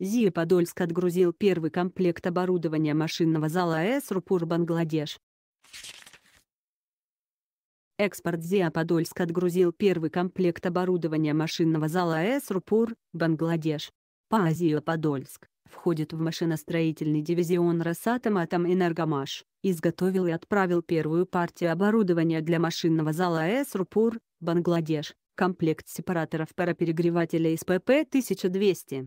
ЗИА Подольск отгрузил первый комплект оборудования машинного зала АЭС Бангладеш. Экспорт ЗИА Подольск отгрузил первый комплект оборудования машинного зала АЭС Бангладеш. ПА ЗИА Подольск входит в машиностроительный дивизион «Росатом Атомэнергомаш», изготовил и отправил первую партию оборудования для машинного зала АЭС Бангладеш, комплект сепараторов пароперегревателя СПП-1200.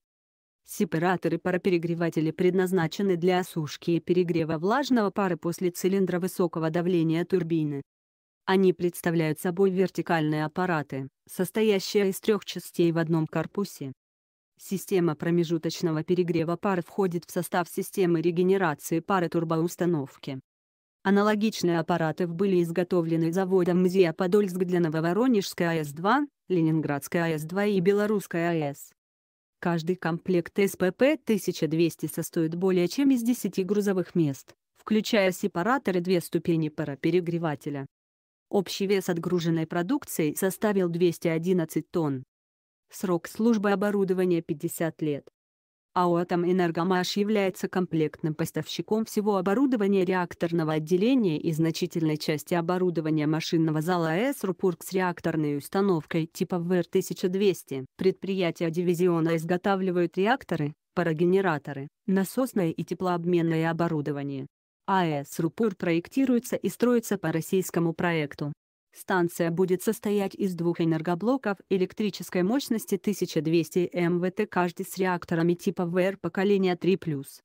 Сепараторы-параперегреватели предназначены для осушки и перегрева влажного пара после цилиндра высокого давления турбины. Они представляют собой вертикальные аппараты, состоящие из трех частей в одном корпусе. Система промежуточного перегрева пара входит в состав системы регенерации пары турбоустановки. Аналогичные аппараты были изготовлены заводом МЗИА Подольск для Нововоронежской АЭС-2, Ленинградской АЭС-2 и Белорусской АЭС. Каждый комплект СПП-1200 состоит более чем из 10 грузовых мест, включая сепараторы, две ступени параперегревателя. Общий вес отгруженной продукции составил 211 тонн. Срок службы оборудования 50 лет. АО «Атомэнергомаш» является комплектным поставщиком всего оборудования реакторного отделения и значительной части оборудования машинного зала АЭС с реакторной установкой типа ВР-1200. Предприятия дивизиона изготавливают реакторы, парогенераторы, насосное и теплообменное оборудование. АЭС «Рупур» проектируется и строится по российскому проекту Станция будет состоять из двух энергоблоков электрической мощности 1200 МВТ каждый с реакторами типа ВР поколения 3+.